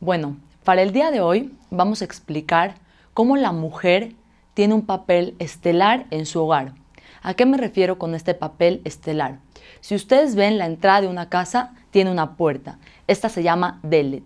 Bueno, para el día de hoy vamos a explicar cómo la mujer tiene un papel estelar en su hogar. ¿A qué me refiero con este papel estelar? Si ustedes ven la entrada de una casa, tiene una puerta. Esta se llama delet.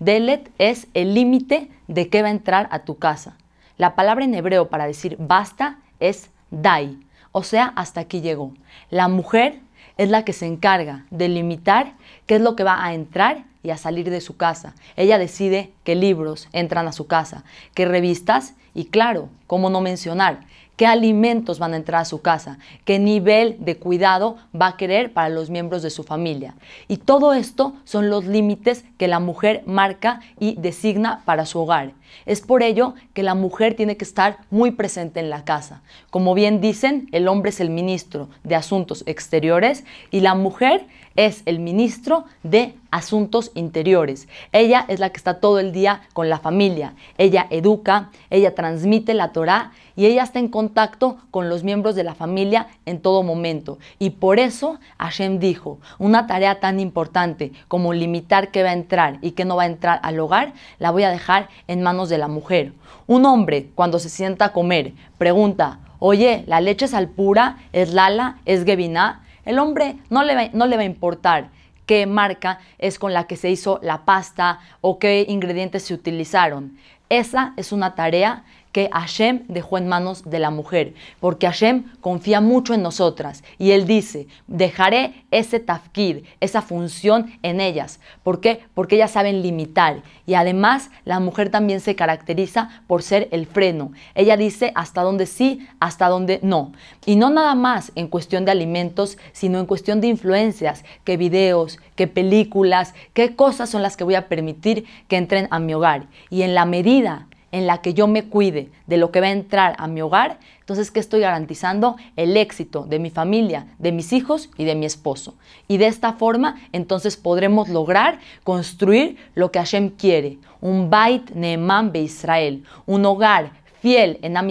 Delet es el límite de qué va a entrar a tu casa. La palabra en hebreo para decir basta es dai, o sea, hasta aquí llegó. La mujer es la que se encarga de limitar qué es lo que va a entrar a salir de su casa. Ella decide qué libros entran a su casa, qué revistas y claro, cómo no mencionar, qué alimentos van a entrar a su casa, qué nivel de cuidado va a querer para los miembros de su familia. Y todo esto son los límites que la mujer marca y designa para su hogar. Es por ello que la mujer tiene que estar muy presente en la casa. Como bien dicen, el hombre es el ministro de Asuntos Exteriores y la mujer es el ministro de asuntos interiores. Ella es la que está todo el día con la familia. Ella educa, ella transmite la Torah y ella está en contacto con los miembros de la familia en todo momento. Y por eso Hashem dijo, una tarea tan importante como limitar qué va a entrar y qué no va a entrar al hogar, la voy a dejar en manos de la mujer. Un hombre cuando se sienta a comer pregunta, oye, ¿la leche es alpura, pura? ¿Es lala? ¿Es geviná? El hombre no le no le va a importar qué marca es con la que se hizo la pasta o qué ingredientes se utilizaron. Esa es una tarea que Hashem dejó en manos de la mujer, porque Hashem confía mucho en nosotras y él dice, dejaré ese tafkid, esa función en ellas. ¿Por qué? Porque ellas saben limitar y además la mujer también se caracteriza por ser el freno. Ella dice hasta dónde sí, hasta dónde no. Y no nada más en cuestión de alimentos, sino en cuestión de influencias, qué videos, qué películas, qué cosas son las que voy a permitir que entren a mi hogar. Y en la medida en la que yo me cuide de lo que va a entrar a mi hogar, entonces que estoy garantizando el éxito de mi familia, de mis hijos y de mi esposo. Y de esta forma, entonces podremos lograr construir lo que Hashem quiere, un Bait Neeman de Israel, un hogar fiel en Am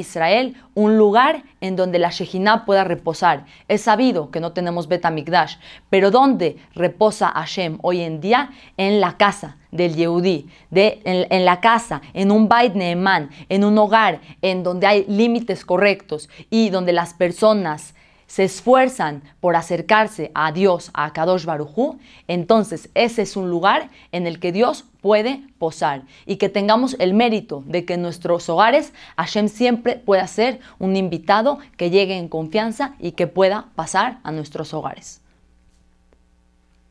un lugar en donde la Shejinah pueda reposar. Es sabido que no tenemos Betamikdash, pero ¿dónde reposa Hashem hoy en día? En la casa del Yehudí, en, la casa, en un Bait Neeman, en un hogar en donde hay límites correctos y donde las personas se esfuerzan por acercarse a Dios, a Kadosh Barujú, entonces ese es un lugar en el que Dios puede posar y que tengamos el mérito de que en nuestros hogares Hashem siempre pueda ser un invitado que llegue en confianza y que pueda pasar a nuestros hogares.